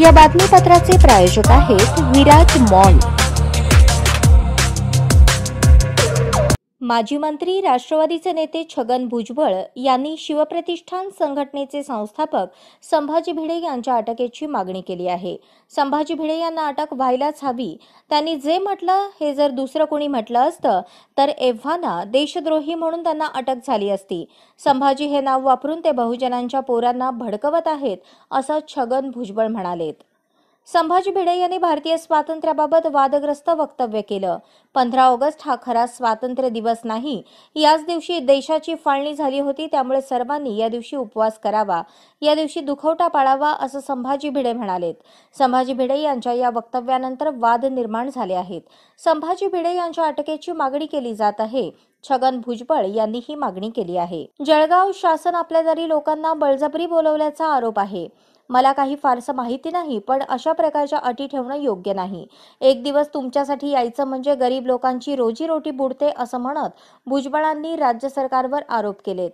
या बातमीपत्राचे प्रायोजक आहेत विराज मॉल माजी मंत्री राष्ट्रवादीचे नेते छगन भुजबळ यांनी शिवप्रतिष्ठान संघटनेचे संस्थापक संभाजी भिडे यांच्या अटकेची मागणी केली आहे संभाजी भिडे यांना अटक व्हायलाच हवी त्यांनी जे म्हटलं हे जर दुसरं कोणी म्हटलं असतं तर एव्हाना देशद्रोही म्हणून त्यांना अटक झाली असती संभाजी हे नाव वापरून ते बहुजनांच्या पोरांना भडकवत आहेत असं छगन भुजबळ म्हणालेत संभाजी भिडे यांनी भारतीय स्वातंत्र्याबाबत वादग्रस्त वक्तव्य केलं पंधरा ऑगस्ट हा खरा स्वातंत्र्य दिवस नाही याच दिवशी देशाची फाळणी झाली होती त्यामुळे सर्वांनी या दिवशी उपवास करावा या दिवशी दुखवटा पाळावा असं संभाजी भिडे म्हणालेत संभाजी भिडे यांच्या या वक्तव्यानंतर वाद निर्माण झाले आहेत संभाजी भिडे यांच्या अटकेची मागणी केली जात आहे छगन भुजबळ यांनी ही मागणी केली आहे जळगाव शासन आपल्या दारी लोकांना बळजबरी बोलवल्याचा आरोप आहे मला काही फारसं माहिती नाही पण अशा प्रकारच्या अटी ठेवणं योग्य नाही एक दिवस तुमच्यासाठी यायचं म्हणजे गरीब लोकांची रोजीरोटी बुडते असं म्हणत भुजबळांनी राज्य सरकारवर आरोप केलेत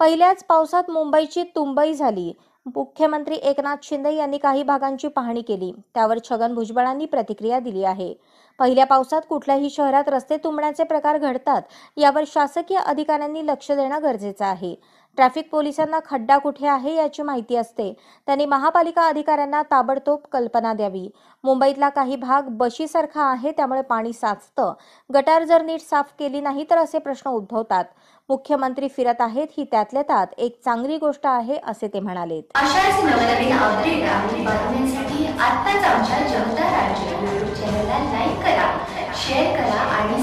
पहिल्याच पावसात मुंबईची तुंबई झाली मुख्यमंत्री एकनाथ शिंदे यांनी काही भागांची पाहणी केली त्यावर छगन भुजबळांनी प्रतिक्रिया दिली आहे पहिल्या पावसात कुठल्याही शहरात रस्ते तुंबण्याचे प्रकार घडतात यावर शासकीय अधिकाऱ्यांनी लक्ष देणं गरजेचं आहे ट्रॅफिक पोलिसांना खड्डा कुठे आहे याची माहिती असते त्यांनी महापालिका अधिकाऱ्यांना ताबडतोब कल्पना द्यावी मुंबईतला काही भाग बशीसारखा आहे त्यामुळे पाणी साचतं गटार जर नीट साफ केली नाही तर असे प्रश्न उद्भवतात मुख्यमंत्री फिरत आहेत ही त्यातल्या त्यात एक चांगली गोष्ट आहे असे ते म्हणाले शेअर करा आणि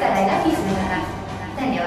करायला विसरू नका धन्यवाद